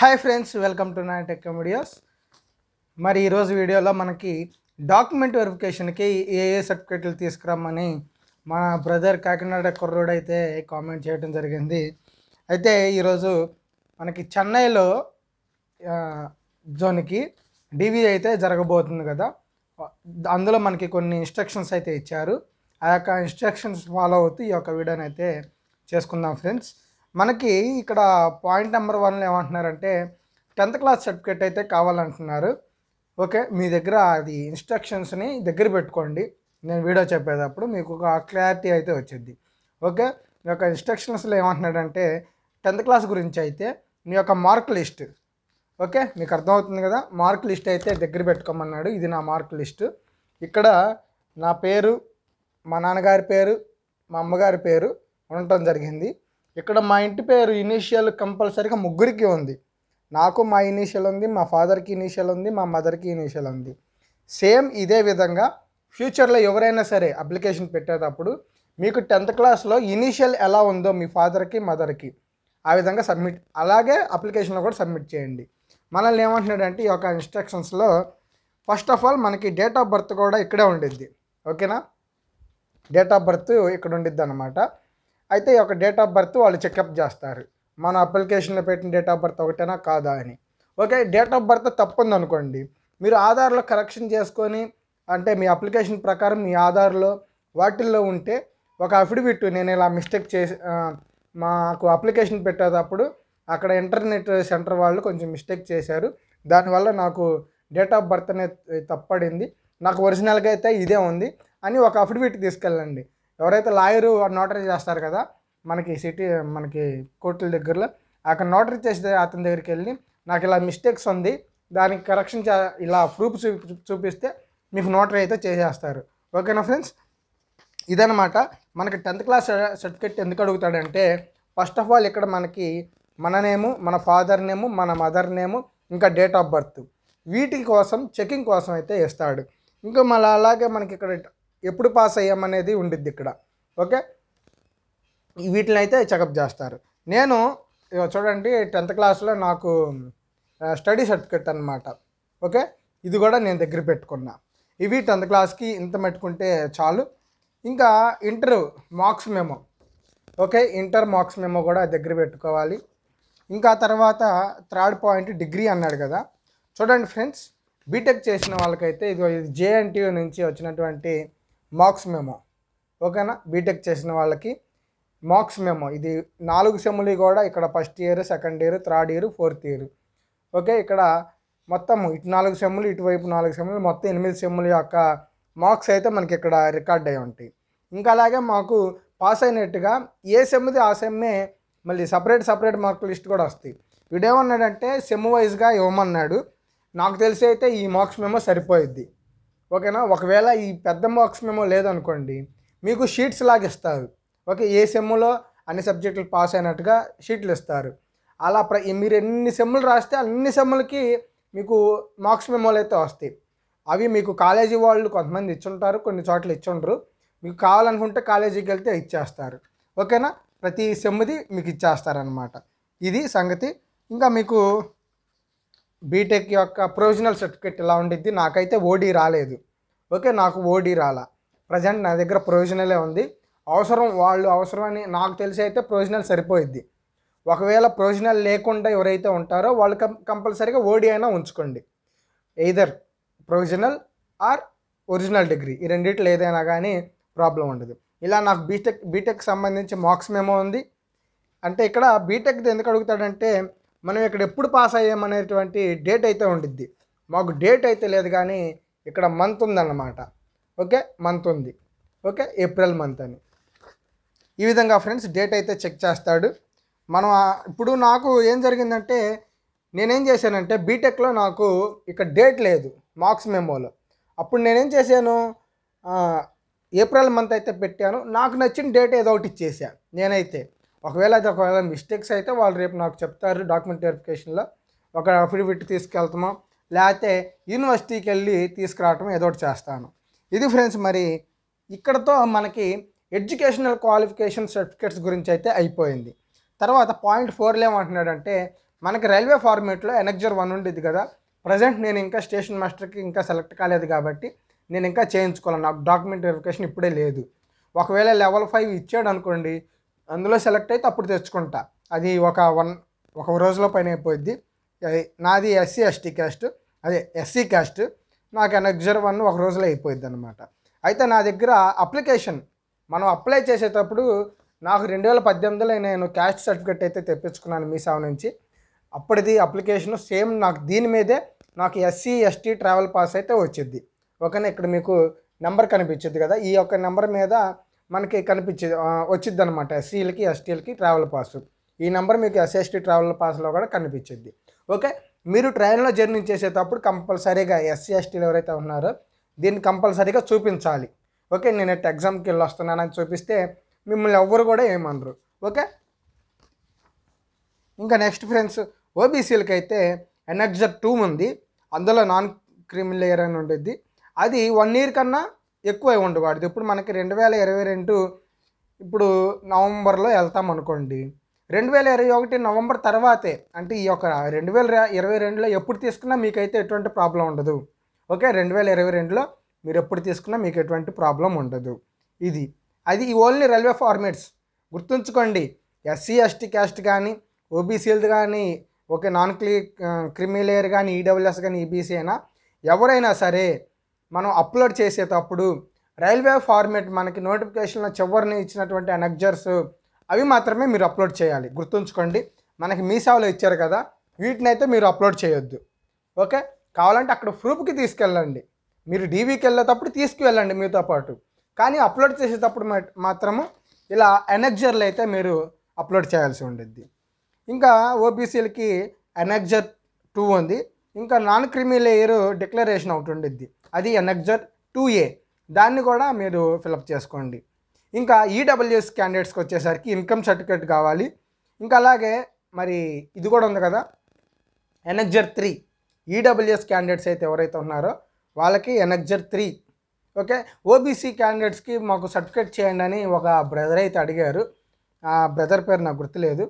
hi friends welcome to నా tech videos మరి ఈరోజు వీడియోలో మనకి డాక్యుమెంట్ వెరిఫికేషన్కి ఏ ఏ సర్టిఫికేట్లు తీసుకురామని మన బ్రదర్ కాకినాడ కుర్రోడ్ అయితే కామెంట్ చేయడం జరిగింది అయితే ఈరోజు మనకి చెన్నైలో జోన్కి డివి అయితే జరగబోతుంది కదా అందులో మనకి కొన్ని ఇన్స్ట్రక్షన్స్ అయితే ఇచ్చారు ఆ యొక్క ఇన్స్ట్రక్షన్స్ ఫాలో అవుతూ ఈ యొక్క వీడియోని అయితే చేసుకుందాం ఫ్రెండ్స్ మనకి ఇక్కడ పాయింట్ నెంబర్ వన్లో ఏమంటున్నారంటే టెన్త్ క్లాస్ సర్టిఫికేట్ అయితే కావాలంటున్నారు ఓకే మీ దగ్గర అది ఇన్స్ట్రక్షన్స్ని దగ్గర పెట్టుకోండి నేను వీడియో చెప్పేటప్పుడు మీకు ఒక క్లారిటీ అయితే వచ్చింది ఓకే మీ యొక్క ఇన్స్ట్రక్షన్స్లో ఏమంటున్నాడంటే టెన్త్ క్లాస్ గురించి అయితే మీ యొక్క మార్క్ లిస్ట్ ఓకే మీకు అర్థమవుతుంది కదా మార్క్ లిస్ట్ అయితే దగ్గర పెట్టుకోమన్నాడు ఇది నా మార్క్ లిస్ట్ ఇక్కడ నా పేరు మా నాన్నగారి పేరు మా అమ్మగారి పేరు ఉండటం జరిగింది ఇక్కడ మా ఇంటి పేరు ఇనీషియల్ కంపల్సరీగా ముగ్గురికి ఉంది నాకు మా ఇనీషియల్ ఉంది మా ఫాదర్కి ఇనీషియల్ ఉంది మా మదర్కి ఇనీషియల్ ఉంది సేమ్ ఇదే విధంగా ఫ్యూచర్లో ఎవరైనా సరే అప్లికేషన్ పెట్టేటప్పుడు మీకు టెన్త్ క్లాస్లో ఇనీషియల్ ఎలా ఉందో మీ ఫాదర్కి మదర్కి ఆ విధంగా సబ్మిట్ అలాగే అప్లికేషన్లో కూడా సబ్మిట్ చేయండి మనల్ని ఏమంటున్నాడంటే ఈ యొక్క ఇన్స్ట్రక్షన్స్లో ఫస్ట్ ఆఫ్ ఆల్ మనకి డేట్ ఆఫ్ బర్త్ కూడా ఇక్కడే ఉండిద్ది ఓకేనా డేట్ ఆఫ్ బర్త్ ఇక్కడ ఉండిద్ది అనమాట అయితే ఒక డేట్ ఆఫ్ బర్త్ వాళ్ళు చెకప్ చేస్తారు మన అప్లికేషన్లో పెట్టిన డేట్ ఆఫ్ బర్త్ ఒకటేనా కాదా అని ఓకే డేట్ ఆఫ్ బర్త్ తప్పు ఉందనుకోండి మీరు ఆధార్లో కరెక్షన్ చేసుకొని అంటే మీ అప్లికేషన్ ప్రకారం మీ ఆధార్లో వాటిల్లో ఉంటే ఒక అఫిడవిట్ నేను ఇలా మిస్టేక్ చేసి మాకు అప్లికేషన్ పెట్టేటప్పుడు అక్కడ ఇంటర్నెట్ సెంటర్ వాళ్ళు కొంచెం మిస్టేక్ చేశారు దానివల్ల నాకు డేట్ ఆఫ్ బర్త్ అనేది తప్పడింది నాకు ఒరిజినల్గా అయితే ఇదే ఉంది అని ఒక అఫిడవిట్ తీసుకెళ్ళండి ఎవరైతే లాయరు నోటరీ చేస్తారు కదా మనకి సిటీ మనకి కోర్టుల దగ్గరలో అక్కడ నోటరీ చేసే అతని దగ్గరికి వెళ్ళి నాకు ఇలా మిస్టేక్స్ ఉంది దానికి కరెక్షన్ ఇలా ప్రూఫ్ చూపిస్తే మీకు నోటరీ అయితే చేసేస్తారు ఓకేనా ఫ్రెండ్స్ ఇదనమాట మనకి టెన్త్ క్లాస్ సర్టిఫికేట్ ఎందుకు అడుగుతాడంటే ఫస్ట్ ఆఫ్ ఆల్ ఇక్కడ మనకి మన నేము మన ఫాదర్ నేము మన మదర్ నేము ఇంకా డేట్ ఆఫ్ బర్త్ వీటి కోసం చెకింగ్ కోసం అయితే ఇస్తాడు ఇంకా మళ్ళీ అలాగే మనకి ఇక్కడ ఎప్పుడు పాస్ అయ్యామనేది ఉండిద్ది ఇక్కడ ఓకే వీటిని అయితే చెకప్ చేస్తారు నేను చూడండి టెన్త్ క్లాస్లో నాకు స్టడీ సర్టిఫికెట్ అనమాట ఓకే ఇది కూడా నేను దగ్గర పెట్టుకున్నా ఇవి టెన్త్ క్లాస్కి ఇంత పెట్టుకుంటే చాలు ఇంకా inter marks memo okay inter marks memo కూడా దగ్గర పెట్టుకోవాలి ఇంకా తర్వాత థర్డ్ పాయింట్ డిగ్రీ అన్నాడు కదా చూడండి ఫ్రెండ్స్ బీటెక్ చేసిన వాళ్ళకైతే ఇది జేఎన్టీయూ నుంచి వచ్చినటువంటి మార్క్స్ మెమో ఓకేనా బీటెక్ చేసిన వాళ్ళకి మార్క్స్ మెమో ఇది నాలుగు సెమ్లు కూడా ఇక్కడ first year second year third year fourth year okay ఇక్కడ మొత్తం ఇటు నాలుగు సెమ్ములు ఇటువైపు నాలుగు సెమ్ములు మొత్తం ఎనిమిది సెమ్ముల యొక్క మార్క్స్ అయితే మనకి ఇక్కడ రికార్డ్ అయి ఉంటాయి ఇంకా అలాగే మాకు పాస్ అయినట్టుగా ఏ సెమ్ది ఆ సెమ్మే మళ్ళీ సపరేట్ సపరేట్ మార్క్ లిస్ట్ కూడా వస్తాయి వీడేమన్నాడంటే సెమ్ వైజ్గా ఇవ్వమన్నాడు నాకు తెలిసి అయితే ఈ మార్క్స్ మేమో సరిపోయిద్ది ఓకేనా ఒకవేళ ఈ పెద్ద మార్క్స్ మేము లేదనుకోండి మీకు షీట్స్ లాగిస్తారు ఓకే ఏ సెమ్ములో అన్ని సబ్జెక్టులు పాస్ అయినట్టుగా షీట్లు ఇస్తారు అలా ప్ర మీరు ఎన్ని సెమ్ములు రాస్తే అన్ని సెమ్ములకి మీకు మార్క్స్ మెమోలు అయితే వస్తాయి అవి మీకు కాలేజీ వాళ్ళు కొంతమంది ఇచ్చుంటారు కొన్ని చోట్ల ఇచ్చుండ్రు మీకు కావాలనుకుంటే కాలేజీకి వెళ్తే ఇచ్చేస్తారు ఓకేనా ప్రతి సెమ్ది మీకు ఇచ్చేస్తారనమాట ఇది సంగతి ఇంకా మీకు బీటెక్ యొక్క ప్రొవిజనల్ సర్టిఫికేట్ ఎలా ఉండిద్ది నాకైతే ఓడీ రాలేదు ఓకే నాకు ఓడీ రాలా ప్రజెంట్ నా దగ్గర ప్రొవిజనలే ఉంది అవసరం వాళ్ళు అవసరం అని నాకు తెలిసి అయితే ప్రొవిజనల్ సరిపోయిద్ది ఒకవేళ ప్రొవిజనల్ లేకుండా ఎవరైతే ఉంటారో వాళ్ళు కం కంపల్సరీగా ఓడీ అయినా ఉంచుకోండి either provisional or original degree ఈ రెండిట్లో ఏదైనా కానీ ప్రాబ్లం ఉండదు ఇలా నాకు బీటెక్ బీటెక్ సంబంధించి మార్క్స్ మేమో ఉంది అంటే ఇక్కడ బీటెక్ది ఎందుకు అడుగుతాడంటే మనం ఇక్కడ ఎప్పుడు పాస్ అయ్యామనేటువంటి డేట్ అయితే ఉండిద్ది మాకు డేట్ అయితే లేదు కానీ ఇక్కడ మంత్ ఉందన్నమాట ఓకే మంత్ ఉంది ఓకే ఏప్రిల్ మంత్ అని ఈ విధంగా ఫ్రెండ్స్ డేట్ అయితే చెక్ చేస్తాడు మనం ఇప్పుడు నాకు ఏం జరిగిందంటే నేనేం చేశానంటే బీటెక్లో నాకు ఇక్కడ డేట్ లేదు మార్క్స్ మెమోలో అప్పుడు నేనేం చేశాను ఏప్రిల్ మంత్ అయితే పెట్టాను నాకు నచ్చిన డేట్ ఏదో ఒకటి ఇచ్చేసాను నేనైతే ఒకవేళ అది ఒకవేళ మిస్టేక్స్ అయితే వాళ్ళు రేపు నాకు చెప్తారు డాక్యుమెంట్ వెరిఫికేషన్లో ఒక అఫిడవిట్ తీసుకెళ్తామో లేకపోతే యూనివర్సిటీకి వెళ్ళి తీసుకురావటం ఏదో ఒకటి చేస్తాను ఇది ఫ్రెండ్స్ మరి ఇక్కడతో మనకి ఎడ్యుకేషనల్ క్వాలిఫికేషన్ సర్టిఫికేట్స్ గురించి అయితే అయిపోయింది తర్వాత పాయింట్ ఫోర్లో ఏమంటున్నాడంటే మనకి రైల్వే ఫార్మేట్లో ఎనక్జర్ వన్ ఉండేది కదా ప్రజెంట్ నేను ఇంకా స్టేషన్ మాస్టర్కి ఇంకా సెలెక్ట్ కాలేదు కాబట్టి నేను ఇంకా చేయించుకోవాలి నాకు డాక్యుమెంట్ వెరిఫికేషన్ ఇప్పుడే లేదు ఒకవేళ లెవెల్ ఫైవ్ ఇచ్చాడు అనుకోండి అందులో సెలెక్ట్ అయితే అప్పుడు తెచ్చుకుంటా అది ఒక వన్ ఒక రోజులో పైన అయిపోయింది నాది ఎస్సీ ఎస్టీ క్యాస్ట్ అదే ఎస్సీ క్యాస్ట్ నాకు ఎనగ్జర్ వన్ ఒక రోజులో అయిపోయింది అనమాట అయితే నా దగ్గర అప్లికేషన్ మనం అప్లై చేసేటప్పుడు నాకు రెండు వేల పద్దెనిమిదిలో నేను క్యాస్ట్ సర్టిఫికేట్ అయితే తెప్పించుకున్నాను మీ సేవ నుంచి అప్పటిది అప్లికేషన్ సేమ్ నాకు దీని మీదే నాకు ఎస్సీ ఎస్టీ ట్రావెల్ పాస్ అయితే వచ్చింది ఓకేనా ఇక్కడ మీకు నెంబర్ కనిపించింది కదా ఈ యొక్క నెంబర్ మీద మనకి కనిపించేది వచ్చింది అనమాట ఎస్సీలకి e ఎస్టీలకి ట్రావెల్ పాస్ ఈ నెంబర్ మీకు ఎస్ఎస్టీ ట్రావెల్ పాస్లో కూడా కనిపించింది ఓకే మీరు ట్రైన్లో జర్నీ చేసేటప్పుడు కంపల్సరీగా ఎస్సీ ఎస్టీలు e ఎవరైతే ఉన్నారో దీన్ని కంపల్సరీగా చూపించాలి ఓకే నేను ఎట్ ఎగ్జామ్కి వెళ్ళి వస్తున్నానని చూపిస్తే మిమ్మల్ని ఎవ్వరు కూడా ఏమనరు ఓకే ఇంకా నెక్స్ట్ ఫ్రెండ్స్ ఓబీసీలకి అయితే ఎన్ఎడ్జర్ టూ ఉంది అందులో నాన్ క్రిమిలేయర్ అని ఉంటుంది అది వన్ ఇయర్ కన్నా ఎక్కువ ఉండకూడదు ఇప్పుడు మనకి రెండు వేల ఇరవై రెండు ఇప్పుడు నవంబర్లో వెళ్తాం అనుకోండి రెండు వేల ఇరవై ఒకటి నవంబర్ తర్వాతే అంటే ఈ యొక్క రెండు వేల ఇరవై రెండులో ఎప్పుడు తీసుకున్నా మీకైతే ఎటువంటి ప్రాబ్లం ఉండదు ఓకే రెండు వేల ఇరవై రెండులో మీరు ఎప్పుడు తీసుకున్నా మీకు ఎటువంటి ప్రాబ్లం ఉండదు ఇది అది ఈ ఓన్లీ రైల్వే ఫార్మేట్స్ గుర్తుంచుకోండి ఎస్సీ ఎస్టీ క్యాస్ట్ కానీ ఓబీసీలది కానీ ఓకే నాన్ క్లీ క్రిమిలేయర్ కానీ ఈడబ్ల్యూఎస్ కానీ ఈబీసీ అయినా ఎవరైనా సరే మనం అప్లోడ్ చేసేటప్పుడు రైల్వే ఫార్మేట్ మనకి నోటిఫికేషన్లో చివరిని ఇచ్చినటువంటి అనెక్జర్స్ అవి మాత్రమే మీరు అప్లోడ్ చేయాలి గుర్తుంచుకోండి మనకి మీ సేవలో ఇచ్చారు కదా వీటిని అయితే మీరు అప్లోడ్ చేయొద్దు ఓకే కావాలంటే అక్కడ ప్రూఫ్కి తీసుకెళ్ళండి మీరు డీవీకి వెళ్ళేటప్పుడు తీసుకువెళ్ళండి మీతో పాటు కానీ అప్లోడ్ చేసేటప్పుడు మాత్రము ఇలా ఎనెక్జర్లు అయితే మీరు అప్లోడ్ చేయాల్సి ఉండిద్ది ఇంకా ఓబీసీలకి ఎనెక్జర్ టూ ఉంది ఇంకా నాన్ క్రిమి లేయర్ డిక్లరేషన్ ఒకటి ఉండిద్ది అది ఎన్ఎక్జర్ టూ ఏ దాన్ని కూడా మీరు ఫిలప్ చేసుకోండి ఇంకా ఈడబ్ల్యూఎస్ e క్యాండిడేట్స్కి వచ్చేసరికి ఇన్కమ్ సర్టిఫికేట్ కావాలి ఇంకా అలాగే మరి ఇది కూడా ఉంది కదా annexure three EWS e candidates అయితే ఎవరైతే ఉన్నారో వాళ్ళకి ఎన్ఎక్జర్ త్రీ ఓకే ఓబీసీ క్యాండిడేట్స్కి మాకు సర్టిఫికేట్ చేయండి అని ఒక బ్రదర్ అయితే అడిగారు ఆ బ్రదర్ పేరు నాకు గుర్తులేదు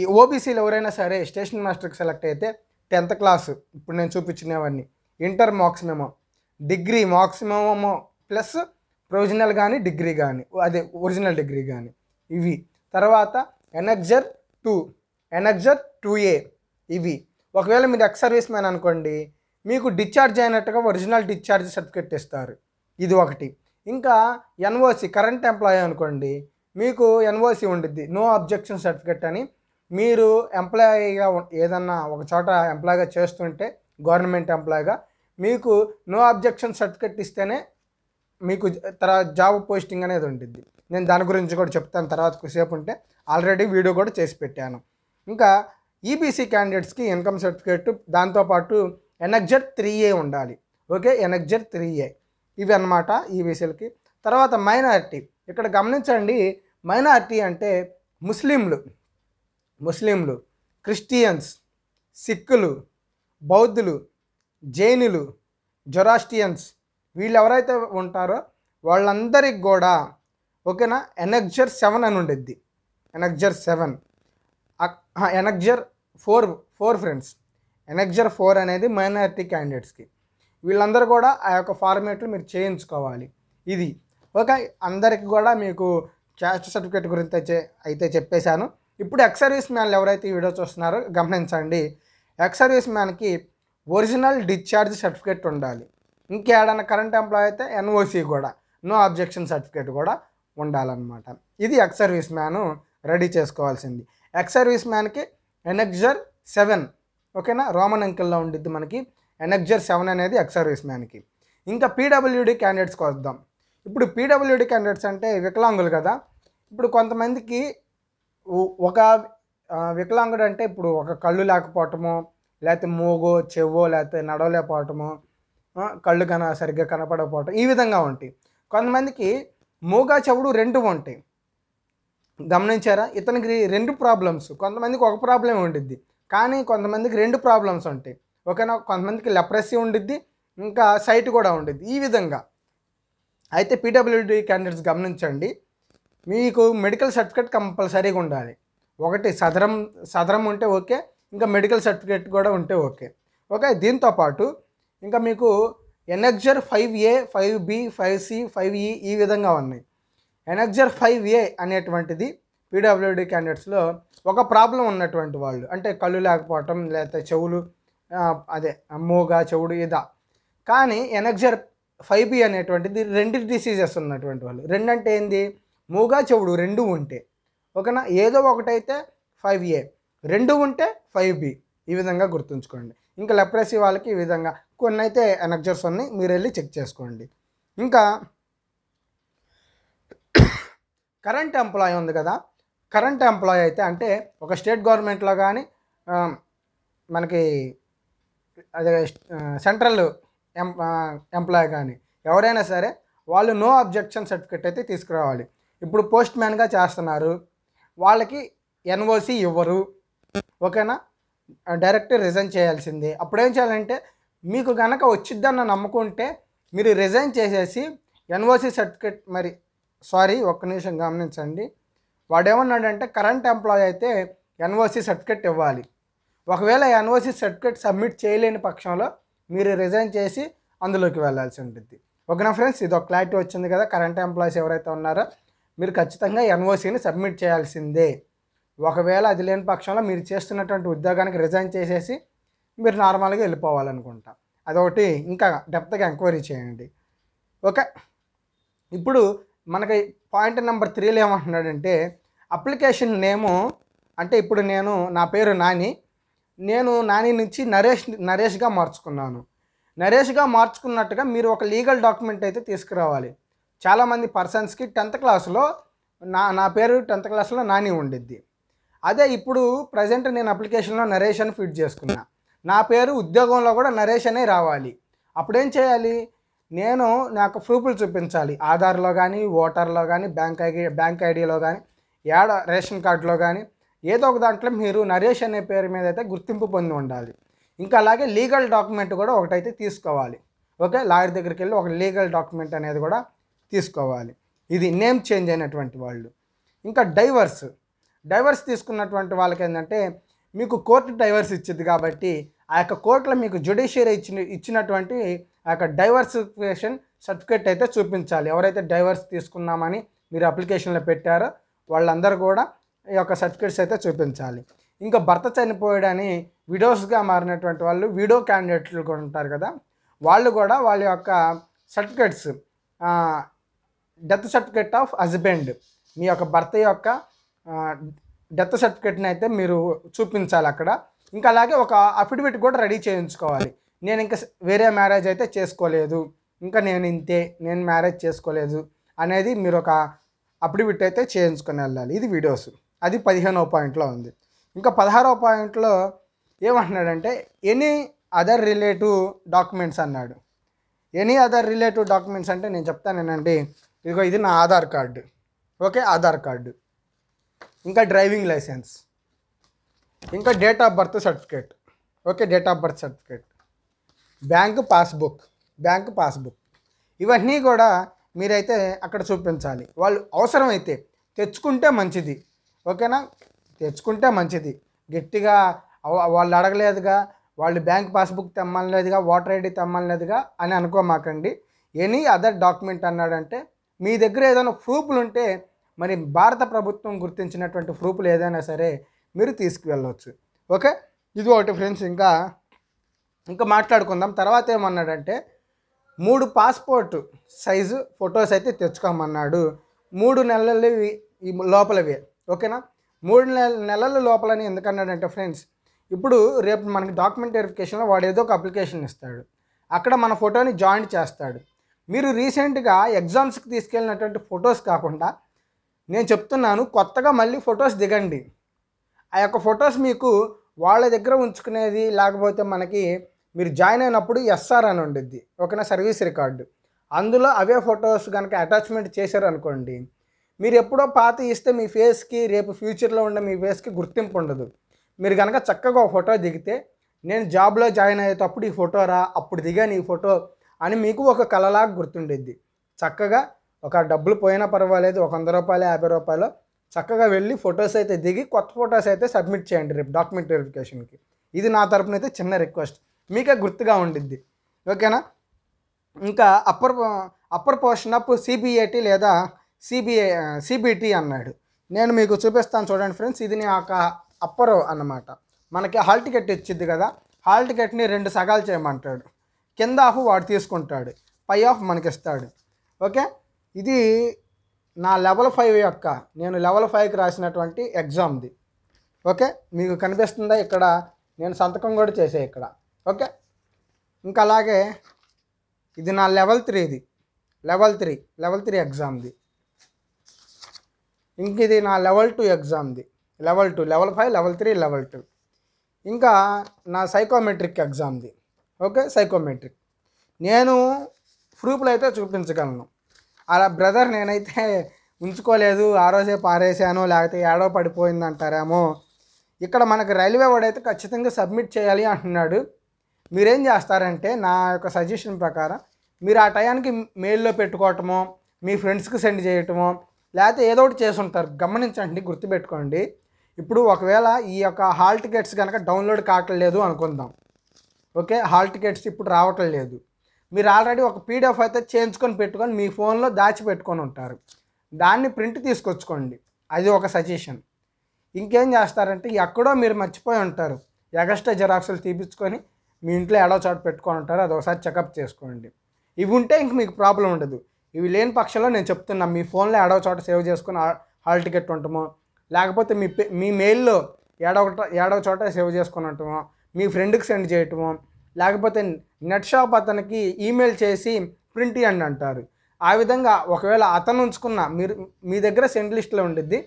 ఈ ఓబీసీలు ఎవరైనా సరే స్టేషన్ మాస్టర్కి సెలెక్ట్ అయితే టెన్త్ క్లాసు ఇప్పుడు నేను చూపించినవన్నీ inter marks memo degree maximum plus provisional కానీ డిగ్రీ కానీ అదే ఒరిజినల్ డిగ్రీ కానీ ఇవి తర్వాత ఎనర్జర్ టూ ఎనర్జర్ టూ ఏ ఇవి ఒకవేళ మీరు ఎక్స్ సర్వీస్ మ్యాన్ అనుకోండి మీకు డిశ్చార్జ్ అయినట్టుగా ఒరిజినల్ డిశ్చార్జ్ సర్టిఫికెట్ ఇస్తారు ఇది ఒకటి ఇంకా ఎన్ఓసి కరెంట్ ఎంప్లాయీ అనుకోండి మీకు ఎన్ఓసి ఉండిద్ది నో అబ్జెక్షన్ సర్టిఫికెట్ అని మీరు ఎంప్లాయీగా ఏదన్నా ఒక చోట ఎంప్లాయీగా చేస్తుంటే గవర్నమెంట్ ఎంప్లాయీగా మీకు నో అబ్జెక్షన్ సర్టిఫికెట్ ఇస్తేనే మీకు తర్వాత జాబ్ పోస్టింగ్ అనేది ఉంటుంది నేను దాని గురించి కూడా చెప్తాను తర్వాత కొద్దిసేపు ఉంటే ఆల్రెడీ వీడియో కూడా చేసి పెట్టాను ఇంకా ఈబీసీ క్యాండిడేట్స్కి ఇన్కమ్ సర్టిఫికేట్ దాంతోపాటు ఎనగ్జర్ త్రీ ఏ ఉండాలి ఓకే ఎనగ్జర్ త్రీ ఏ ఇవి అనమాట ఈబీసీలకి తర్వాత మైనారిటీ ఇక్కడ గమనించండి మైనారిటీ అంటే ముస్లింలు ముస్లింలు క్రిస్టియన్స్ సిక్కులు బౌద్ధులు జైనులు జొరాస్టియన్స్ వీళ్ళు ఎవరైతే ఉంటారో వాళ్ళందరికి కూడా ఓకేనా ఎనక్జర్ సెవెన్ అని ఉండిద్ది annexure seven annexure four four friends annexure four అనేది మైనారిటీ క్యాండిడేట్స్కి వీళ్ళందరూ కూడా ఆ యొక్క ఫార్మేట్లు మీరు చేయించుకోవాలి ఇది ఓకే అందరికి కూడా మీకు క్యాస్ట్ సర్టిఫికేట్ గురించి అయితే అయితే చెప్పేశాను ఇప్పుడు ఎక్స్ సర్వీస్ మ్యాన్లు ఎవరైతే ఈ వీడియో చూస్తున్నారో గమనించండి ఎక్స్ సర్వీస్ మ్యాన్కి ఒరిజినల్ డిశ్చార్జ్ సర్టిఫికేట్ ఉండాలి ఇంకేడన్నా కరెంట్ ఎంప్లాయ్ అయితే ఎన్ఓసి కూడా నో అబ్జెక్షన్ సర్టిఫికేట్ కూడా ఉండాలన్నమాట ఇది ఎక్స్ సర్వీస్ మ్యాన్ రెడీ చేసుకోవాల్సింది ఎక్స్ సర్వీస్ మ్యాన్కి ఎనెక్జర్ సెవెన్ ఓకేనా రోమన్ అంకిల్లో ఉండిద్ది మనకి ఎనెక్జర్ సెవెన్ అనేది ఎక్స్ సర్వీస్ మ్యాన్కి ఇంకా పీడబ్ల్యూడి క్యాండిడేట్స్కి వద్దాం ఇప్పుడు పీడబ్ల్యూడి క్యాండిడేట్స్ అంటే వికలాంగులు కదా ఇప్పుడు కొంతమందికి ఒక వికలాంగుడు అంటే ఇప్పుడు ఒక కళ్ళు లేకపోవటము లేకపోతే మూగో చెవో లేకపోతే నడవలేకపోవటము కళ్ళు కన సరిగ్గా కనపడకపోవటం ఈ విధంగా ఉంటాయి కొంతమందికి మూగా చెవుడు రెండు ఉంటాయి గమనించారా ఇతనికి రెండు ప్రాబ్లమ్స్ కొంతమందికి ఒక ప్రాబ్లం ఉండిద్ది కానీ కొంతమందికి రెండు ప్రాబ్లమ్స్ ఉంటాయి ఓకేనా కొంతమందికి లెప్రసీ ఉండిద్ది ఇంకా సైట్ కూడా ఉండిద్ది ఈ విధంగా అయితే పీడబ్ల్యూడి క్యాండిడేట్స్ గమనించండి మీకు మెడికల్ సర్టిఫికేట్ కంపల్సరీగా ఉండాలి ఒకటి సదరం సదరం ఉంటే ఓకే ఇంకా మెడికల్ సర్టిఫికేట్ కూడా ఉంటే ఓకే ఓకే దీంతో పాటు ఇంకా మీకు annexure five A five B five C five ఈ ఈ విధంగా ఉన్నాయి ఎన్ఎక్జర్ ఫైవ్ ఏ అనేటువంటిది పీడబ్ల్యూడి క్యాండిడేట్స్లో ఒక ప్రాబ్లం ఉన్నటువంటి వాళ్ళు అంటే కళ్ళు లేకపోవటం లేకపోతే చెవులు అదే మూగ చెవుడు ఇదా కానీ ఎన్ఎక్జర్ ఫైవ్ బి అనేటువంటిది రెండు డిసీజెస్ ఉన్నటువంటి వాళ్ళు రెండు అంటే ఏంది మూగా చెవుడు రెండు ఉంటే ఓకేనా ఏదో ఒకటైతే ఫైవ్ ఏ రెండు ఉంటే ఫైవ్ బి ఈ విధంగా గుర్తుంచుకోండి ఇంకా లెప్రసీ వాళ్ళకి ఈ విధంగా కొన్ని అయితే ఎనక్జర్స్ ఉన్నాయి మీరు వెళ్ళి చెక్ చేసుకోండి ఇంకా కరెంట్ ఎంప్లాయ్ ఉంది కదా కరెంట్ ఎంప్లాయ్ అయితే అంటే ఒక స్టేట్ గవర్నమెంట్లో కానీ మనకి అదే సెంట్రల్ ఎంప్లాయ్ కానీ ఎవరైనా సరే వాళ్ళు నో అబ్జెక్షన్ సర్టిఫికెట్ అయితే తీసుకురావాలి ఇప్పుడు పోస్ట్ మ్యాన్గా చేస్తున్నారు వాళ్ళకి ఎన్ఓసి ఇవ్వరు ఓకేనా డైరెక్ట్ రిజైన్ చేయాల్సిందే అప్పుడు ఏం చేయాలంటే మీకు కనుక వచ్చిద్దన్న నమ్ముకుంటే మీరు రిజైన్ చేసేసి ఎన్ఓసి సర్టిఫికేట్ మరి సారీ ఒక్క నిమిషం గమనించండి వాడేమన్నాడంటే కరెంట్ ఎంప్లాయ్ అయితే ఎన్ఓసి సర్టిఫికేట్ ఇవ్వాలి ఒకవేళ ఎన్ఓసి సర్టిఫికేట్ సబ్మిట్ చేయలేని పక్షంలో మీరు రిజైన్ చేసి అందులోకి వెళ్ళాల్సి ఉంటుంది ఓకేనా ఫ్రెండ్స్ ఇది ఒక క్లారిటీ వచ్చింది కదా కరెంట్ ఎంప్లాయీస్ ఎవరైతే ఉన్నారో మీరు ఖచ్చితంగా ఎన్ఓసీని సబ్మిట్ చేయాల్సిందే ఒకవేళ అది లేని పక్షంలో మీరు చేస్తున్నటువంటి ఉద్యోగానికి రిజైన్ చేసేసి మీరు నార్మల్గా వెళ్ళిపోవాలనుకుంటా అదొకటి ఇంకా డెప్త్గా ఎంక్వైరీ చేయండి ఓకే ఇప్పుడు మనకి పాయింట్ నెంబర్ త్రీలో ఏమంటున్నాడంటే అప్లికేషన్ నేము అంటే ఇప్పుడు నేను నా పేరు నాని నేను నాని నుంచి నరేష్ నరేష్గా మార్చుకున్నాను నరేష్గా మార్చుకున్నట్టుగా మీరు ఒక లీగల్ డాక్యుమెంట్ అయితే తీసుకురావాలి చాలామంది పర్సన్స్కి టెన్త్ క్లాస్లో నా నా పేరు టెన్త్ క్లాస్లో నాని ఉండిద్ది అదే ఇప్పుడు ప్రజెంట్ నేను అప్లికేషన్లో నరేషన్ ఫిట్ చేసుకున్నా నా పేరు ఉద్యోగంలో కూడా నరేష్ అనే రావాలి అప్పుడేం చేయాలి నేను నాకు ప్రూఫ్లు చూపించాలి ఆధార్లో కానీ ఓటర్లో కానీ బ్యాంక్ ఐడి బ్యాంక్ ఐడిలో కానీ యాడ రేషన్ కార్డులో కానీ ఏదో ఒక దాంట్లో మీరు నరేష్ అనే పేరు మీద అయితే గుర్తింపు పొంది ఉండాలి ఇంకా అలాగే లీగల్ డాక్యుమెంట్ కూడా ఒకటైతే తీసుకోవాలి ఓకే లాయర్ దగ్గరికి వెళ్ళి ఒక లీగల్ డాక్యుమెంట్ అనేది కూడా తీసుకోవాలి ఇది నేమ్ చేంజ్ అయినటువంటి వాళ్ళు ఇంకా డైవర్స్ డైవర్స్ తీసుకున్నటువంటి వాళ్ళకి ఏంటంటే మీకు కోర్టు డైవర్స్ ఇచ్చింది కాబట్టి ఆ యొక్క కోర్టులో మీకు జ్యుడిషియరీ ఇచ్చిన ఇచ్చినటువంటి ఆ యొక్క డైవర్సిఫికేషన్ సర్టిఫికేట్ అయితే చూపించాలి ఎవరైతే డైవర్స్ తీసుకున్నామని మీరు అప్లికేషన్లో పెట్టారో వాళ్ళందరూ కూడా ఈ యొక్క సర్టిఫికేట్స్ అయితే చూపించాలి ఇంకా భర్త చనిపోయాడని విడోస్గా మారినటువంటి వాళ్ళు విడో క్యాండిడేట్లు కూడా ఉంటారు కదా వాళ్ళు కూడా వాళ్ళ యొక్క certificates death certificate of husband మీ యొక్క భర్త యొక్క డెత్ సర్టిఫికేట్ని అయితే మీరు చూపించాలి అక్కడ ఇంకా అలాగే ఒక అఫిడవిట్ కూడా రెడీ చేయించుకోవాలి నేను ఇంకా వేరే మ్యారేజ్ అయితే చేసుకోలేదు ఇంకా నేను ఇంతే నేను మ్యారేజ్ చేసుకోలేదు అనేది మీరు ఒక అఫిడవిట్ అయితే చేయించుకొని వెళ్ళాలి ఇది వీడియోస్ అది పదిహేనవ పాయింట్లో ఉంది ఇంకా పదహారవ పాయింట్లో ఏమంటున్నాడంటే ఎనీ అదర్ రిలేటివ్ డాక్యుమెంట్స్ అన్నాడు ఎనీ అదర్ రిలేటివ్ డాక్యుమెంట్స్ అంటే నేను చెప్తానేనండి ఇదిగో ఇది నా Aadhaar card okay Aadhaar card ఇంకా డ్రైవింగ్ లైసెన్స్ ఇంకా date of birth certificate okay date of birth certificate bank passbook bank passbook ఇవన్నీ కూడా మీరైతే అక్కడ చూపించాలి వాళ్ళు అవసరమైతే తెచ్చుకుంటే మంచిది ఓకేనా తెచ్చుకుంటే మంచిది గట్టిగా వాళ్ళు అడగలేదుగా వాళ్ళు బ్యాంక్ పాస్బుక్ తెమ్మలేదుగా ఓటర్ ఐడి తెమ్మలేదుగా అని అనుకోమాకండి ఎనీ అదర్ డాక్యుమెంట్ అన్నాడంటే మీ దగ్గర ఏదైనా ప్రూఫ్లు ఉంటే మరి భారత ప్రభుత్వం గుర్తించినటువంటి ప్రూఫ్లు ఏదైనా సరే మీరు తీసుకువెళ్ళవచ్చు ఓకే ఇది ఒకటి ఫ్రెండ్స్ ఇంకా ఇంకా మాట్లాడుకుందాం తర్వాత ఏమన్నాడంటే మూడు పాస్పోర్ట్ సైజు ఫొటోస్ అయితే తెచ్చుకోమన్నాడు మూడు నెలలు ఈ లోపలవి ఓకేనా మూడు నెల నెలల లోపలని ఎందుకన్నాడంటే ఫ్రెండ్స్ ఇప్పుడు రేపు మనకి డాక్యుమెంట్ వెరిఫికేషన్లో వాడు ఏదో ఒక అప్లికేషన్ ఇస్తాడు అక్కడ మన ఫోటోని జాయింట్ చేస్తాడు మీరు రీసెంట్గా ఎగ్జామ్స్కి తీసుకెళ్ళినటువంటి ఫొటోస్ కాకుండా నేను చెప్తున్నాను కొత్తగా మళ్ళీ ఫొటోస్ దిగండి ఆ యొక్క ఫొటోస్ మీకు వాళ్ళ దగ్గర ఉంచుకునేది లేకపోతే మనకి మీరు జాయిన్ అయినప్పుడు ఎస్ఆర్ అని ఉండిద్ది ఒకనా సర్వీస్ రికార్డు అందులో అవే ఫొటోస్ కనుక అటాచ్మెంట్ చేశారనుకోండి మీరు ఎప్పుడో పాత ఇస్తే మీ ఫేస్కి రేపు ఫ్యూచర్లో ఉండే మీ ఫేస్కి గుర్తింపు ఉండదు మీరు కనుక చక్కగా ఒక ఫోటో దిగితే నేను జాబ్లో జాయిన్ అయ్యేటప్పుడు ఈ ఫోటో రా అప్పుడు దిగాను ఈ ఫోటో అని మీకు ఒక కళలాగా గుర్తుండేది చక్కగా ఒక డబ్బులు పోయినా పర్వాలేదు ఒక వంద రూపాయలు యాభై రూపాయలు చక్కగా వెళ్ళి ఫొటోస్ అయితే దిగి కొత్త ఫొటోస్ అయితే సబ్మిట్ చేయండి రేపు డాక్యుమెంట్ వెరిఫికేషన్కి ఇది నా తరపున అయితే చిన్న రిక్వెస్ట్ మీకే గుర్తుగా ఉండిద్ది ఓకేనా ఇంకా upper upper portion of CBIT లేదా సిబిఐ సిబిటి అన్నాడు నేను మీకు చూపిస్తాను చూడండి ఫ్రెండ్స్ ఇది ఒక అప్పర్ అన్నమాట మనకి హాల్ టికెట్ ఇచ్చిద్ది కదా హాల్ టికెట్ని రెండు సగాలు చేయమంటాడు కింద ఆఫ్ వాడు తీసుకుంటాడు పై ఆఫ్ మనకిస్తాడు ఓకే ఇది నా లెవెల్ ఫైవ్ యొక్క నేను లెవెల్ ఫైవ్కి రాసినటువంటి ఎగ్జామ్ది ఓకే మీకు కనిపిస్తుందా ఇక్కడ నేను సంతకం కూడా చేసే ఇక్కడ ఓకే ఇంకా అలాగే ఇది నా లెవెల్ త్రీది లెవెల్ త్రీ లెవెల్ త్రీ ఎగ్జామ్ది ఇంక ఇది నా లెవెల్ టూ ఎగ్జామ్ది level two level five level three level two ఇంకా నా సైకోమెట్రిక్ ఎగ్జామ్ది ఓకే సైకోమెట్రిక్ నేను ప్రూఫ్లు అయితే చూపించగలను అలా బ్రదర్ నేనైతే ఉంచుకోలేదు ఆ రోజే పారేసాను లేకపోతే ఏడో పడిపోయింది అంటారేమో ఇక్కడ మనకు రైల్వే వాడైతే ఖచ్చితంగా సబ్మిట్ చేయాలి అంటున్నాడు మీరేం చేస్తారంటే నా యొక్క సజెషన్ ప్రకారం మీరు ఆ టయానికి మెయిల్లో పెట్టుకోవటమో మీ ఫ్రెండ్స్కి సెండ్ చేయటమో లేకపోతే ఏదో ఒకటి ఉంటారు గమనించండి గుర్తుపెట్టుకోండి ఇప్పుడు ఒకవేళ ఈ యొక్క హాల్ టికెట్స్ కనుక డౌన్లోడ్ కావట్లేదు అనుకుందాం ఓకే హాల్ టికెట్స్ ఇప్పుడు రావట్లేదు మీరు ఆల్రెడీ ఒక పీడిఎఫ్ అయితే చేయించుకొని పెట్టుకొని మీ ఫోన్లో దాచిపెట్టుకొని ఉంటారు దాన్ని ప్రింట్ తీసుకొచ్చుకోండి అది ఒక సజెషన్ ఇంకేం చేస్తారంటే ఎక్కడో మీరు మర్చిపోయి ఉంటారు ఎగస్ట్రా జిరాక్సులు తీపించుకొని మీ ఇంట్లో ఎడో చోట పెట్టుకొని ఉంటారు అది ఒకసారి చెకప్ చేసుకోండి ఇవి ఉంటే ఇంక మీకు ప్రాబ్లం ఉండదు ఇవి లేని పక్షంలో నేను చెప్తున్నా మీ ఫోన్లో ఎడో చోట సేవ్ చేసుకుని హాల్ టికెట్ ఉంటామో లేకపోతే మీ మీ మెయిల్లో ఏడో ఏడో చోట సేవ్ చేసుకుని ఉంటామో మీ ఫ్రెండ్కి సెండ్ చేయటమో లేకపోతే నెట్ షాప్ అతనికి ఈమెయిల్ చేసి ప్రింట్ ఇవ్వండి అంటారు ఆ విధంగా ఒకవేళ అతను ఉంచుకున్న మీరు మీ దగ్గర సెండ్ లిస్ట్లో ఉండిద్ది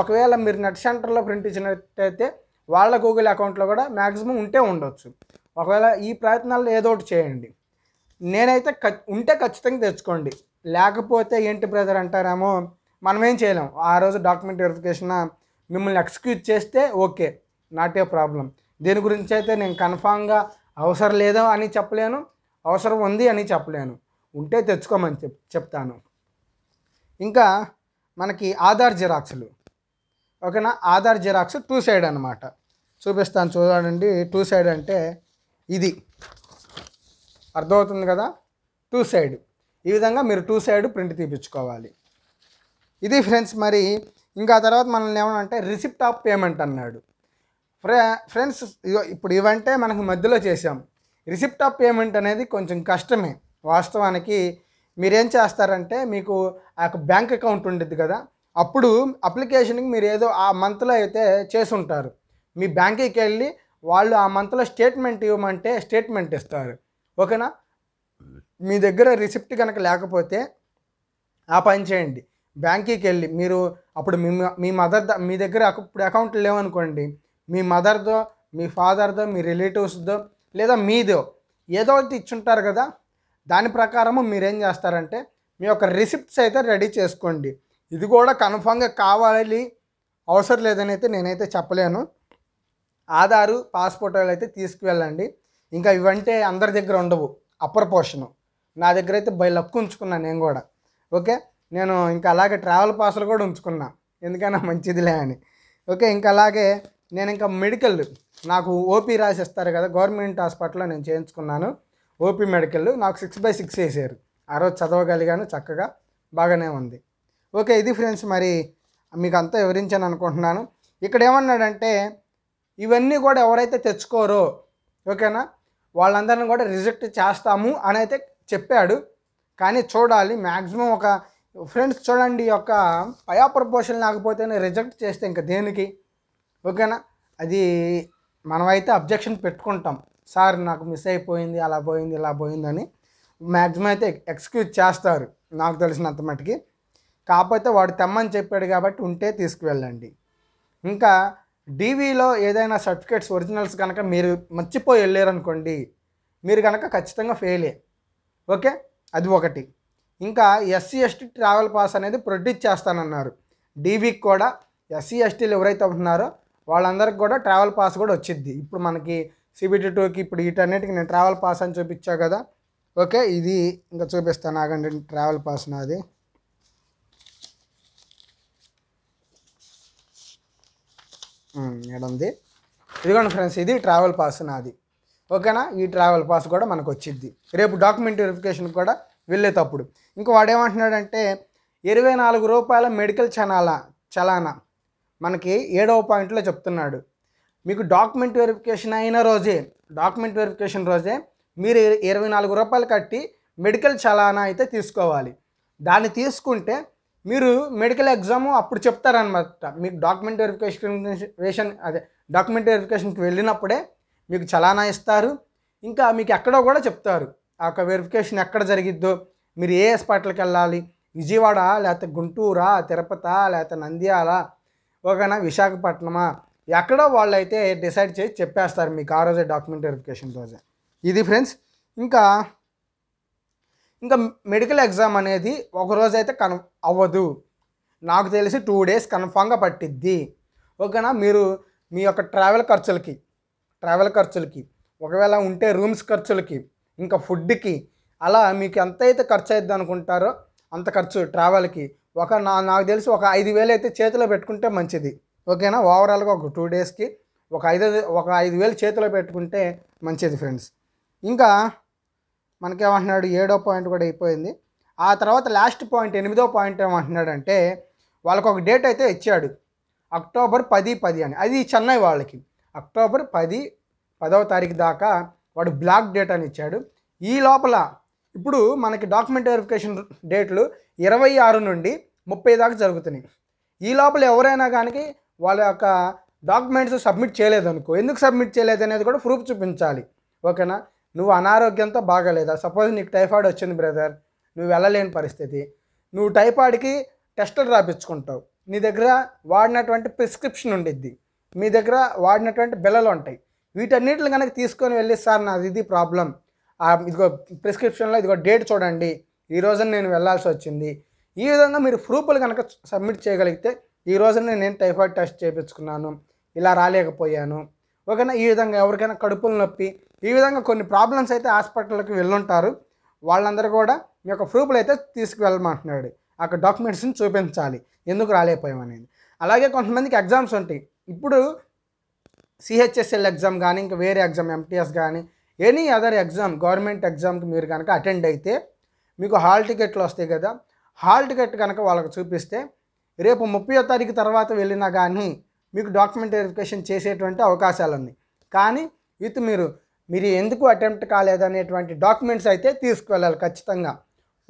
ఒకవేళ మీరు నెట్ సెంటర్లో ప్రింట్ ఇచ్చినట్టయితే వాళ్ళ గూగుల్ అకౌంట్లో కూడా మ్యాక్సిమం ఉంటే ఉండొచ్చు ఒకవేళ ఈ ప్రయత్నాలు ఏదో ఒకటి చేయండి నేనైతే ఉంటే ఖచ్చితంగా తెచ్చుకోండి లేకపోతే ఏంటి బ్రదర్ అంటారేమో మనమేం చేయలేం ఆ రోజు డాక్యుమెంట్ వెరిఫికేషన్ మిమ్మల్ని ఎక్స్క్యూజ్ చేస్తే ఓకే నాట్ ఏ ప్రాబ్లం దీని గురించి అయితే నేను కన్ఫామ్గా అవసరం లేదా అని చెప్పలేను అవసరం ఉంది అని చెప్పలేను ఉంటే తెచ్చుకోమని చెప్ చెప్తాను ఇంకా మనకి ఆధార్ జిరాక్స్లు ఓకేనా ఆధార్ జిరాక్స్ టూ సైడ్ అనమాట చూపిస్తాను చూడండి టూ సైడ్ అంటే ఇది అర్థమవుతుంది కదా టూ సైడ్ ఈ విధంగా మీరు టూ సైడ్ ప్రింట్ తీపించుకోవాలి ఇది ఫ్రెండ్స్ మరి ఇంకా తర్వాత మనల్ని ఏమన్నా అంటే రిసిప్ట్ ఆఫ్ పేమెంట్ అన్నాడు ఫ్రే ఫ్రెండ్స్ ఇప్పుడు ఇవంటే మనకు మధ్యలో చేసాం రిసిప్ట్ ఆఫ్ పేమెంట్ అనేది కొంచెం కష్టమే వాస్తవానికి మీరేం చేస్తారంటే మీకు ఆ యొక్క బ్యాంక్ అకౌంట్ ఉండేది కదా అప్పుడు అప్లికేషన్కి మీరు ఏదో ఆ మంత్లో అయితే చేసుంటారు మీ బ్యాంక్కి వెళ్ళి వాళ్ళు ఆ మంత్లో స్టేట్మెంట్ ఇవ్వమంటే స్టేట్మెంట్ ఇస్తారు ఓకేనా మీ దగ్గర రిసిప్ట్ కనుక లేకపోతే ఆ పని చేయండి బ్యాంక్కి వెళ్ళి మీరు అప్పుడు మీ మీ మదర్ మీ దగ్గర ఇప్పుడు అకౌంట్లు లేవనుకోండి మీ మదర్దో మీ ఫాదర్దో మీ రిలేటివ్స్దో లేదా మీదో ఏదో ఒకటి ఇచ్చుంటారు కదా దాని ప్రకారము మీరేం చేస్తారంటే మీ యొక్క రిసిప్ట్స్ అయితే రెడీ చేసుకోండి ఇది కూడా కన్ఫామ్గా కావాలి అవసరం లేదని అయితే నేనైతే చెప్పలేను ఆధారు పాస్పోర్ట్ అయితే తీసుకువెళ్ళండి ఇంకా ఇవంటే అందరి దగ్గర ఉండవు అప్పర్ పోర్షను నా దగ్గర అయితే బై లక్ ఉంచుకున్నాను నేను కూడా ఓకే నేను ఇంకా అలాగే ట్రావెల్ పాస్లు కూడా ఉంచుకున్నా ఎందుకైనా మంచిదిలే అని ఓకే ఇంకా అలాగే నేను ఇంకా మెడికల్ నాకు ఓపీ రాసిస్తారు కదా గవర్నమెంట్ హాస్పిటల్లో నేను చేయించుకున్నాను ఓపీ మెడికల్ నాకు సిక్స్ బై సిక్స్ వేసారు ఆ రోజు చదవగలిగాను చక్కగా బాగానే ఉంది ఓకే ఇది ఫ్రెండ్స్ మరి మీకు అంతా వివరించాను అనుకుంటున్నాను ఇక్కడ ఏమన్నాడంటే ఇవన్నీ కూడా ఎవరైతే తెచ్చుకోరో ఓకేనా వాళ్ళందరిని కూడా రిజెక్ట్ చేస్తాము అని అయితే చెప్పాడు కానీ చూడాలి మ్యాక్సిమం ఒక ఫ్రెండ్స్ చూడండి యొక్క పయా ప్రపోజల్ లేకపోతేనే రిజెక్ట్ చేస్తే ఇంకా దేనికి ఓకేనా అది మనమైతే అబ్జెక్షన్ పెట్టుకుంటాం సార్ నాకు మిస్ అయిపోయింది అలా పోయింది ఇలా పోయిందని మ్యాక్సిమం అయితే ఎక్స్క్యూజ్ చేస్తారు నాకు తెలిసినంత మటుకి కాకపోతే వాడు తెమ్మని చెప్పాడు కాబట్టి ఉంటే తీసుకువెళ్ళండి ఇంకా డీవీలో ఏదైనా సర్టిఫికేట్స్ ఒరిజినల్స్ కనుక మీరు మర్చిపోయి వెళ్ళారనుకోండి మీరు కనుక ఖచ్చితంగా ఫెయిలే ఓకే అది ఒకటి ఇంకా ఎస్సీ ఎస్టీ ట్రావెల్ పాస్ అనేది ప్రొడ్యూస్ చేస్తానన్నారు డీవీకి కూడా ఎస్సీ ఎస్టీలు ఎవరైతే ఉంటున్నారో వాళ్ళందరికి కూడా ట్రావెల్ పాస్ కూడా వచ్చింది ఇప్పుడు మనకి సిబిటీ టూకి ఇప్పుడు వీటన్నిటికి నేను ట్రావెల్ పాస్ అని చూపించా కదా ఓకే ఇది ఇంకా చూపిస్తాను ఆగండి ట్రావెల్ పాస్ నాది ఉంది ఇదిగోండి ఫ్రెండ్స్ ఇది ట్రావెల్ పాస్ నాది ఓకేనా ఈ ట్రావెల్ పాస్ కూడా మనకు వచ్చింది రేపు డాక్యుమెంట్ వెరిఫికేషన్ కూడా వెళ్ళేటప్పుడు ఇంకా వాడేమంటున్నాడంటే ఇరవై నాలుగు రూపాయల మెడికల్ చనాల చలానా మనకి ఏడవ పాయింట్లో చెప్తున్నాడు మీకు డాక్యుమెంట్ వెరిఫికేషన్ అయిన రోజే డాక్యుమెంట్ వెరిఫికేషన్ రోజే మీరు ఇరవై నాలుగు రూపాయలు కట్టి మెడికల్ చలానా అయితే తీసుకోవాలి దాన్ని తీసుకుంటే మీరు మెడికల్ ఎగ్జామ్ అప్పుడు చెప్తారనమాట మీకు డాక్యుమెంట్ వెరిఫికేషన్ అదే డాక్యుమెంట్ వెరిఫికేషన్కి వెళ్ళినప్పుడే మీకు చలానా ఇస్తారు ఇంకా మీకు ఎక్కడో కూడా చెప్తారు ఆ యొక్క వెరిఫికేషన్ ఎక్కడ జరిగిద్దో మీరు ఏ హాస్పిటల్కి వెళ్ళాలి విజయవాడ లేకపోతే గుంటూరా తిరుపతి లేకపోతే నంద్యాల ఓకేనా విశాఖపట్నమా ఎక్కడో వాళ్ళైతే డిసైడ్ చేసి చెప్పేస్తారు మీకు ఆ రోజే డాక్యుమెంట్ వెరిఫికేషన్ రోజే ఇది ఫ్రెండ్స్ ఇంకా ఇంకా మెడికల్ ఎగ్జామ్ అనేది ఒకరోజు అయితే కన్ అవ్వదు నాకు తెలిసి టూ డేస్ కన్ఫామ్గా పట్టిద్ది ఓకేనా మీరు మీ యొక్క ట్రావెల్ ఖర్చులకి ట్రావెల్ ఖర్చులకి ఒకవేళ ఉంటే రూమ్స్ ఖర్చులకి ఇంకా ఫుడ్కి అలా మీకు ఎంత అయితే ఖర్చు అవుద్ది అనుకుంటారో అంత ఖర్చు ట్రావెల్కి ఒక నా నాకు తెలిసి ఒక ఐదు వేలు అయితే చేతిలో పెట్టుకుంటే మంచిది ఓకేనా ఓవరాల్గా ఒక టూ డేస్కి ఒక ఐదు ఒక ఐదు వేలు చేతిలో పెట్టుకుంటే మంచిది ఫ్రెండ్స్ ఇంకా మనకేమంటున్నాడు ఏడో పాయింట్ కూడా అయిపోయింది ఆ తర్వాత లాస్ట్ పాయింట్ ఎనిమిదో పాయింట్ ఏమంటున్నాడంటే వాళ్ళకు ఒక డేట్ అయితే ఇచ్చాడు అక్టోబర్ పది పది అని అది చెన్నై వాళ్ళకి అక్టోబర్ పది పదవ తారీఖు దాకా వాడు బ్లాక్ డేట్ అని ఇచ్చాడు ఈ లోపల ఇప్పుడు మనకి డాక్యుమెంట్ వెరిఫికేషన్ డేట్లు ఇరవై ఆరు నుండి ముప్పై దాకా జరుగుతున్నాయి ఈ లోపల ఎవరైనా కానీ వాళ్ళ యొక్క డాక్యుమెంట్స్ సబ్మిట్ చేయలేదు అనుకో ఎందుకు సబ్మిట్ చేయలేదు అనేది కూడా ప్రూఫ్ చూపించాలి ఓకేనా నువ్వు అనారోగ్యంతో బాగలేదా సపోజ్ నీకు టైఫాయిడ్ వచ్చింది బ్రదర్ నువ్వు వెళ్ళలేని పరిస్థితి నువ్వు టైఫాయిడ్కి టెస్టులు రాపించుకుంటావు నీ దగ్గర వాడినటువంటి ప్రిస్క్రిప్షన్ ఉండిద్ది మీ దగ్గర వాడినటువంటి బిల్లలు ఉంటాయి వీటన్నిటిని కనుక తీసుకొని వెళ్ళి సార్ నాది ఇది ప్రాబ్లం ఇదిగో ప్రిస్క్రిప్షన్లో ఇదిగో డేట్ చూడండి ఈ రోజున నేను వెళ్లాల్సి వచ్చింది ఈ విధంగా మీరు ప్రూఫ్లు కనుక సబ్మిట్ చేయగలిగితే ఈ రోజున నేను టైఫాయిడ్ టెస్ట్ చేయించుకున్నాను ఇలా రాలేకపోయాను ఓకేనా ఈ విధంగా ఎవరికైనా కడుపులు నొప్పి ఈ విధంగా కొన్ని ప్రాబ్లమ్స్ అయితే హాస్పిటల్కి వెళ్ళుంటారు వాళ్ళందరూ కూడా మీ యొక్క ప్రూఫ్లు అయితే తీసుకువెళ్ళమంటున్నాడు అక్కడ డాక్యుమెంట్స్ని చూపించాలి ఎందుకు రాలేకపోయామనేది అలాగే కొంతమందికి ఎగ్జామ్స్ ఉంటాయి ఇప్పుడు సిహెచ్ఎస్ఎల్ ఎగ్జామ్ కానీ ఇంకా వేరే ఎగ్జామ్ ఎంటీఎస్ కానీ ఎనీ అదర్ ఎగ్జామ్ గవర్నమెంట్ ఎగ్జామ్కి మీరు కనుక అటెండ్ అయితే మీకు హాల్ టికెట్లు వస్తాయి కదా హాల్ టికెట్ కనుక వాళ్ళకి చూపిస్తే రేపు ముప్పై తారీఖు తర్వాత వెళ్ళినా కానీ మీకు డాక్యుమెంట్ వెరిఫికేషన్ చేసేటువంటి అవకాశాలు ఉంది కానీ విత్ మీరు మీరు ఎందుకు అటెంప్ట్ కాలేదనేటువంటి డాక్యుమెంట్స్ అయితే తీసుకువెళ్ళాలి ఖచ్చితంగా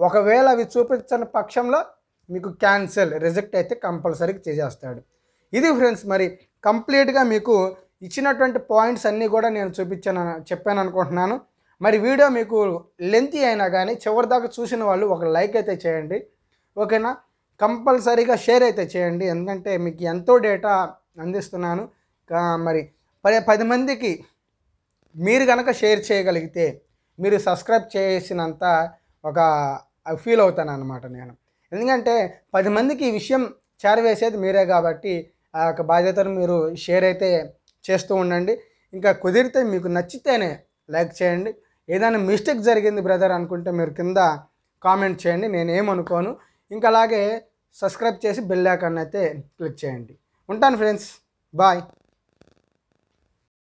ఒకవేళ అవి చూపించని పక్షంలో మీకు క్యాన్సిల్ రిజెక్ట్ అయితే కంపల్సరీగా చేసేస్తాడు ఇది ఫ్రెండ్స్ మరి కంప్లీట్గా మీకు ఇచ్చినటువంటి పాయింట్స్ అన్నీ కూడా నేను చూపించాను చెప్పాను అనుకుంటున్నాను మరి వీడియో మీకు లెంతీ అయినా కానీ చివరిదాకా చూసిన వాళ్ళు ఒక లైక్ అయితే చేయండి ఓకేనా కంపల్సరీగా షేర్ అయితే చేయండి ఎందుకంటే మీకు ఎంతో డేటా అందిస్తున్నాను మరి పది పది మందికి మీరు కనుక షేర్ చేయగలిగితే మీరు సబ్స్క్రైబ్ చేసినంత ఒక ఫీల్ అవుతాను అనమాట నేను ఎందుకంటే పది మందికి ఈ విషయం చేరవేసేది మీరే కాబట్టి ఆ యొక్క బాధ్యతను మీరు షేర్ అయితే చేస్తూ ఉండండి ఇంకా కుదిరితే మీకు నచ్చితేనే లైక్ చేయండి ఏదైనా మిస్టేక్ జరిగింది బ్రదర్ అనుకుంటే మీరు కింద కామెంట్ చేయండి నేను ఏమనుకోను ఇంకా అలాగే సబ్స్క్రైబ్ చేసి బెల్ ఐకాన్ అయితే క్లిక్ చేయండి ఉంటాను ఫ్రెండ్స్ బాయ్